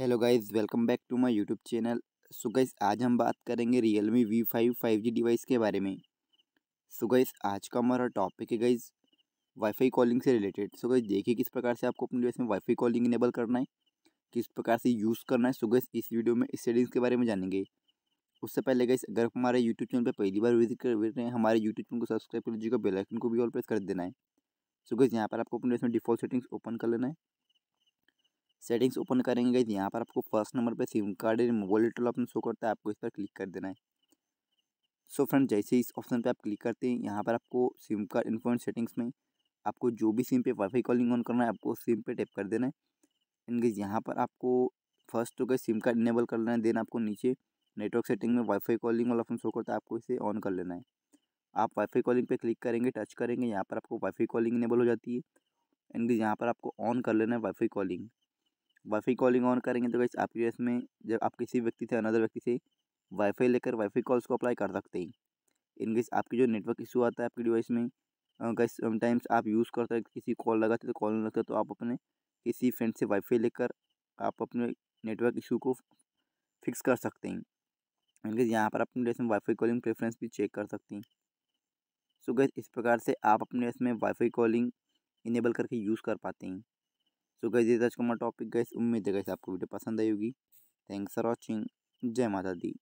hello guys welcome back to my YouTube channel so guys आज हम बात करेंगे Realme V five five G device के बारे में सो so गाइज आज का हमारा टॉपिक है गाइज वाईफाई कॉलिंग से रिलेटेड सो so गाइज देखिए किस प्रकार से आपको अपने डिवाइस में वाईफाई कॉलिंग इनेबल करना है किस प्रकार से यूज़ करना है सो so गाइज इस वीडियो में इस सेटिंग्स के बारे में जानेंगे उससे पहले गाइज अगर हमारे यूट्यूब चैनल पर पहली बार विजिट कर रहे हैं हमारे यूट्यूब चैनल को सब्सक्राइब कर लीजिएगा बेलाइकन को भी ऑल प्रेस कर देना है सो गाइज यहाँ पर आपको अपने डिवाइस में डिफॉल्ट सेटिंग्स ओपन कर लेना है सेटिंग्स ओपन करेंगे यहाँ पर आपको फर्स्ट नंबर पे SIM card mobile detail option show करता है आपको इस पर क्लिक कर देना है सो so फ्रेंड जैसे इस ऑप्शन पे आप क्लिक करते हैं यहाँ पर आपको सिम कार्ड इन्फॉर्मेंट सेटिंग्स में आपको जो भी सिम पे वाईफाई कॉलिंग ऑन करना है आपको सिम पे टैप कर देना है इनकेस यहाँ पर आपको फर्स्ट होकर तो सिम कार्ड इनेबल कर लेना है देन आपको नीचे नेटवर्क सेटिंग में वाईफाई कॉलिंग वाला ऑप्शन शो करता है आपको इसे ऑन कर लेना है आप वाईफाई कॉलिंग पर क्लिक करेंगे टच करेंगे यहाँ पर आपको वाईफाई कॉलिंग इनेबल हो जाती है इनकेस यहाँ पर आपको ऑन कर लेना है wifi calling wifi calling on करेंगे तो गैस आपके में जब आप किसी व्यक्ति से अनदर व्यक्ति से वाईफाई लेकर वाईफाई कॉल्स को अप्लाई कर सकते हैं इनकेस आपकी जो नेटवर्क इशू आता है आपकी डिवाइस में गैस समटाइम्स आप यूज़ करते हैं किसी कॉल लगाते तो कॉल नहीं लगता तो आप अपने किसी फ्रेंड से वाईफाई लेकर आप अपने नेटवर्क इशू को फिक्स कर सकते हैं इनके यहाँ पर अपने डिवाइस में वाईफाई कॉलिंग प्रेफरेंस भी चेक कर सकते हैं सो गैस इस प्रकार से आप अपने इसमें वाईफाई कॉलिंग इनेबल करके यूज़ कर पाते हैं सो गई आज का हमारा टॉपिक गैस उम्मीद है गैस आपको वीडियो पसंद आई होगी थैंक्स फॉर वॉचिंग जय माता दी